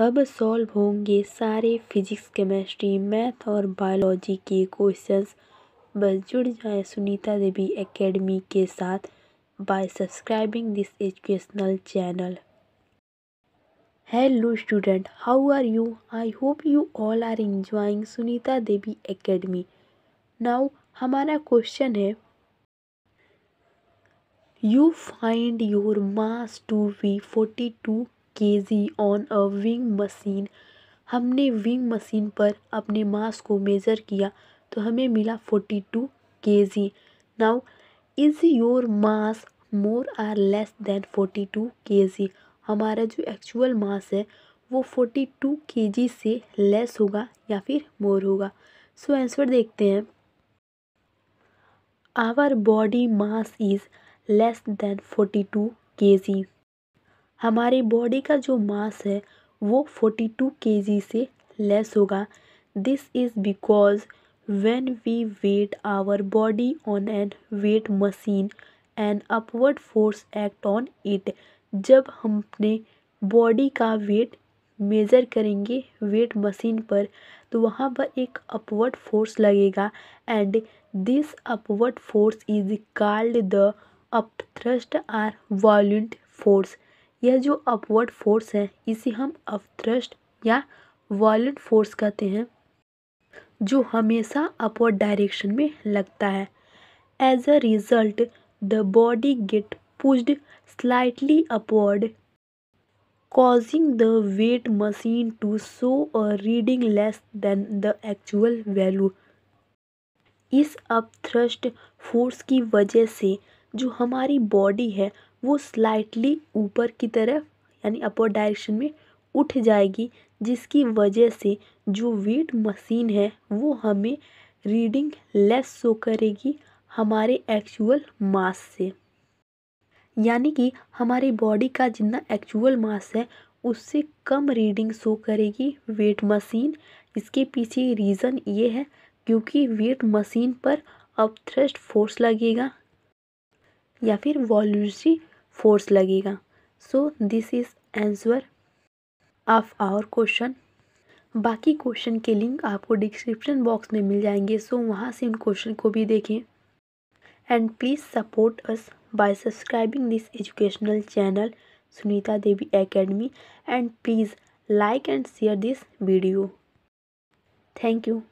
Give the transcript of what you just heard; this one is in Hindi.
अब सॉल्व होंगे सारे फिजिक्स केमिस्ट्री मैथ और बायोलॉजी के क्वेश्चंस बस जुड़ जाए सुनीता देवी एकेडमी के साथ by subscribing this educational channel hello student how are you I hope you all are enjoying Sunita Devi academy now हमारा क्वेश्चन है you find your mass to be forty two KG on a weighing machine हमने विंग मशीन पर अपने मास को मेज़र किया तो हमें मिला forty two K G now is your mass more or less than forty two K G हमारा जो एक्चुअल मास है वो फोर्टी टू के जी से लेस होगा या फिर मोर होगा सो so, आंसर देखते हैं our body mass is less than forty two K G हमारी बॉडी का जो मास है वो फोर्टी टू के जी से लेस होगा this is because when we weigh our body on an weight machine an upward force act on it जब हम अपने बॉडी का वेट मेज़र करेंगे वेट मशीन पर तो वहाँ पर एक अपवर्ड फोर्स लगेगा and this upward force is called the upthrust or buoyant force यह जो अपवर्ड फोर्स है इसे हम अपथ्रस्ट या वॉलेंट फोर्स कहते हैं जो हमेशा अपवर्ड डायरेक्शन में लगता है as a result the body get pushed slightly upward causing the weight machine to show a reading less than the actual value इस अपथ्रस्ट फोर्स की वजह से जो हमारी बॉडी है वो स्लाइटली ऊपर की तरफ यानी अपर डायरेक्शन में उठ जाएगी जिसकी वजह से जो वेट मशीन है वो हमें रीडिंग लेस शो करेगी हमारे एक्चुअल मास से यानी कि हमारी बॉडी का जितना एक्चुअल मास है उससे कम रीडिंग शो करेगी वेट मशीन इसके पीछे रीज़न ये है क्योंकि वेट मशीन पर अब थ्रस्ट फोर्स लगेगा या फिर वॉल्यूसी फोर्स लगेगा so this is answer of our question बाकी क्वेश्चन के लिंक आपको डिस्क्रिप्शन बॉक्स में मिल जाएंगे सो वहाँ से उन क्वेश्चन को भी देखें and please support us by subscribing this educational channel Sunita Devi academy and please like and share this video thank you